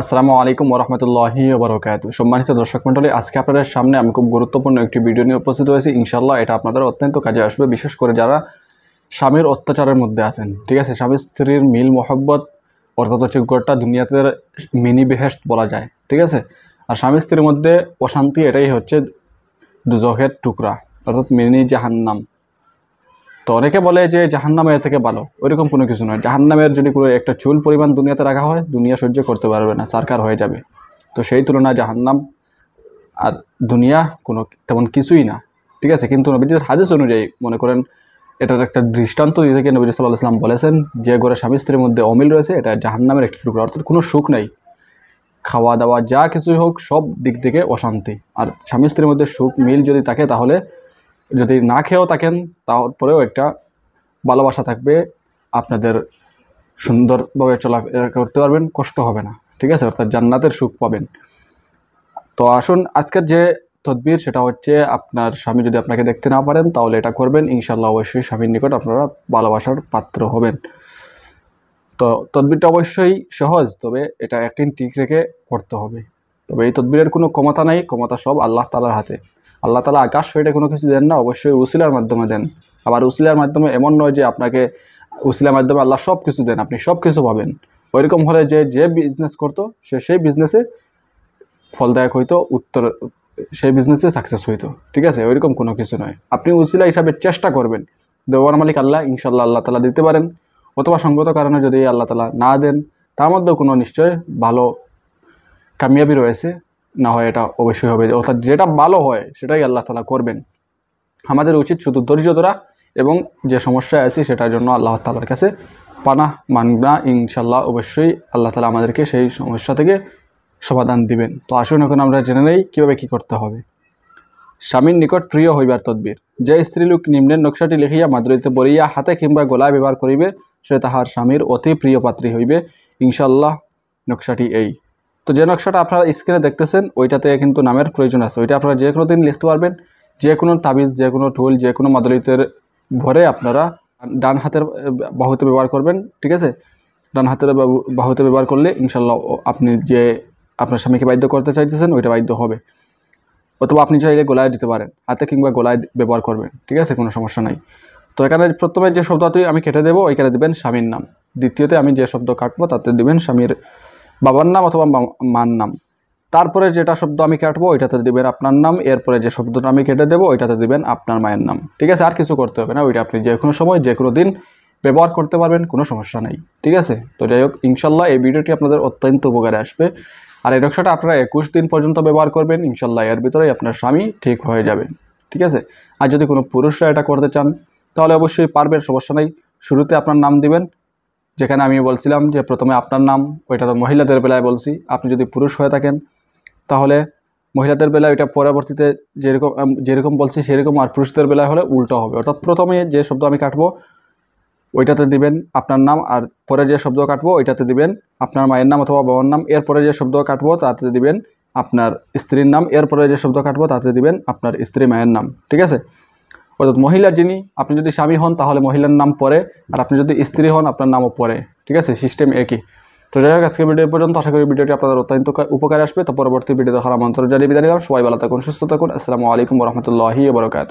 আসসালামু আলাইকুম ওরহমতুল্লাহি ওবরকাত সম্মানিত দর্শক মণ্ডলী আজকে আপনাদের সামনে আমি খুব গুরুত্বপূর্ণ একটি ভিডিও নিয়ে উপস্থিত হয়েছি ইনশাল্লাহ এটা আপনাদের অত্যন্ত কাজে আসবে বিশেষ করে যারা স্বামীর অত্যাচারের মধ্যে আছেন ঠিক আছে স্বামী স্ত্রীর মিল মোহব্বত অর্থাৎ হচ্ছে গোটা দুনিয়াতে মিনি বেহেস্ট বলা যায় ঠিক আছে আর স্বামী স্ত্রীর মধ্যে অশান্তি এটাই হচ্ছে দুজহের টুকরা অর্থাৎ মিনি জাহান্নাম তো অনেকে বলে যে জাহান্নামে এর থেকে ভালো ওইরকম কোনো কিছু নয় জাহান্নামের যদি কোনো একটা চুল পরিমাণ দুনিয়াতে রাখা হয় দুনিয়া সহ্য করতে পারবে না সরকার হয়ে যাবে তো সেই তুলনায় জাহান্নাম আর দুনিয়া কোনো তেমন কিছুই না ঠিক আছে কিন্তু নবীজির হাদিস অনুযায়ী মনে করেন এটার একটা দৃষ্টান্ত দিয়ে থেকে নবীজ সাল্লাহ ইসলাম বলেছেন যে ঘরে স্বামী স্ত্রীর মধ্যে অমিল রয়েছে এটা জাহান্নামের একটি টুকরো অর্থাৎ কোনো সুখ নেই খাওয়া দাওয়া যা কিছুই হোক সব দিক থেকে অশান্তি আর স্বামী স্ত্রীর মধ্যে সুখ মিল যদি থাকে তাহলে যদি না খেয়েও থাকেন তারপরেও একটা ভালোবাসা থাকবে আপনাদের সুন্দরভাবে চলাফেরা করতে পারবেন কষ্ট হবে না ঠিক আছে অর্থাৎ জান্নাতের সুখ পাবেন তো আসুন আজকের যে তদবির সেটা হচ্ছে আপনার স্বামী যদি আপনাকে দেখতে না পারেন তাহলে এটা করবেন ইনশাল্লাহ অবশ্যই স্বামীর নিকট আপনারা ভালোবাসার পাত্র হবেন তো তদবিরটা অবশ্যই সহজ তবে এটা একদিন ঠিক রেখে করতে হবে তবে এই তদবিরের কোনো ক্ষমতা নাই ক্ষমতা সব আল্লাহ তালার হাতে আল্লাহ তালা আকাশ ফেটে কোনো কিছু দেন না অবশ্যই উসিলার মাধ্যমে দেন আবার উসিলার মাধ্যমে এমন নয় যে আপনাকে উসিলার মাধ্যমে আল্লাহ সব কিছু দেন আপনি সব কিছু পাবেন ওইরকম হলে যে যে বিজনেস করতো সে সেই বিজনেসে ফলদায়ক হইতো উত্তর সেই বিজনেসে সাকসেস হইতো ঠিক আছে ওইরকম কোনো কিছু নয় আপনি উসিলা হিসাবে চেষ্টা করবেন দেওয়ার মালিক আল্লাহ ইনশাল্লাহ আল্লাহ তালা দিতে পারেন অথবা সঙ্গত কারণে যদি আল্লাহ তালা না দেন তার মধ্যেও কোনো নিশ্চয় ভালো কামিয়াবি রয়েছে না হয় এটা অবশ্যই হবে অর্থাৎ যেটা ভালো হয় সেটাই আল্লাহ তালা করবেন আমাদের উচিত শুধু ধৈর্য ধরা এবং যে সমস্যায় আছে সেটার জন্য আল্লাহ তালার কাছে পানা মাননা ইনশাল্লাহ অবশ্যই আল্লাহ তালা আমাদেরকে সেই সমস্যা থেকে সমাধান দিবেন তো আসুন এখন আমরা জেনে নেই কীভাবে কী করতে হবে স্বামীর নিকট প্রিয় হইবার তদ্বির যে লোক নিম্নের নকশাটি লিখিয়া মাদুরিতে বলিয়া হাতে কিংবা গলায় ব্যবহার করিবে সে তাহার স্বামীর অতি প্রিয় পাত্রী হইবে ইনশাল্লাহ নকশাটি এই তো যে নকশাটা আপনারা স্ক্রিনে দেখতেছেন ওইটাতে কিন্তু নামের প্রয়োজন আছে ওইটা আপনারা যে কোনো দিন লিখতে পারবেন যে কোনো তাবিজ যে কোনো ঢোল যে কোনো মাদলিতের ভরে আপনারা ডান হাতের বাহুতে ব্যবহার করবেন ঠিক আছে ডান হাতের বাহুতে ব্যবহার করলে ইনশাল্লাহ আপনি যে আপনার স্বামীকে বাধ্য করতে চাইতেছেন ওইটা বাধ্য হবে অথবা আপনি চাইলে গোলায় দিতে পারেন হাতে কিংবা গোলায় ব্যবহার করবেন ঠিক আছে কোনো সমস্যা নাই তো এখানে প্রথমে যে শব্দটি আমি কেটে দেবো ওইখানে দেবেন স্বামীর নাম দ্বিতীয়তে আমি যে শব্দ কাটবো তাতে দেবেন স্বামীর বাবার নাম অথবা মার নাম তারপরে যেটা শব্দ আমি কাটবো ওইটাতে দিবেন আপনার নাম এরপরে যে শব্দটা আমি কেটে দেবো ওইটাতে দেবেন আপনার মায়ের নাম ঠিক আছে আর কিছু করতে হবে না ওইটা আপনি যে কোনো সময় যে কোনো দিন ব্যবহার করতে পারবেন কোনো সমস্যা নেই ঠিক আছে তো যাই হোক ইনশাল্লাহ এই ভিডিওটি আপনাদের অত্যন্ত উপকারে আসবে আর এই নকশাটা আপনারা একুশ দিন পর্যন্ত ব্যবহার করবেন ইনশাল্লাহ এর ভিতরেই আপনার স্বামী ঠিক হয়ে যাবে ঠিক আছে আর যদি কোনো পুরুষরা এটা করতে চান তাহলে অবশ্যই পারবেন সমস্যা নেই শুরুতে আপনার নাম দিবেন যেখানে আমি বলছিলাম যে প্রথমে আপনার নাম ওইটা তো মহিলাদের বেলায় বলছি আপনি যদি পুরুষ হয়ে থাকেন তাহলে মহিলাদের বেলায় ওইটা পরবর্তীতে যেরকম যেরকম বলছি সেরকম আর পুরুষদের বেলায় হলে উল্টো হবে অর্থাৎ প্রথমে যে শব্দ আমি কাটবো ওইটাতে দিবেন আপনার নাম আর পরে যে শব্দ কাটবো ওইটাতে দিবেন আপনার মায়ের নাম অথবা বাবার নাম এরপরে যে শব্দ কাটবো তাতে দিবেন আপনার স্ত্রীর নাম এরপরে যে শব্দ কাটবো তাতে দিবেন আপনার স্ত্রী মায়ের নাম ঠিক আছে অর্থাৎ মহিলা যিনি আপনি যদি স্বামী হন তাহলে মহিলার নাম পরে আর আপনি যদি স্ত্রী হন আপনার নামও পরে ঠিক আছে সিস্টেম একই তো যাই হোক আজকে ভিডিও পর্যন্ত আশা করি ভিডিওটি আপনাদের অত্যন্ত উপকার আসবে তো পরবর্তী ভিডিও দেখার আমন্ত্রণ জানিয়ে বিদায় সবাই ভালো থাকুন সুস্থ থাকুন আসসালামু আলাইকুম রহমতুল্লাহি বরকাত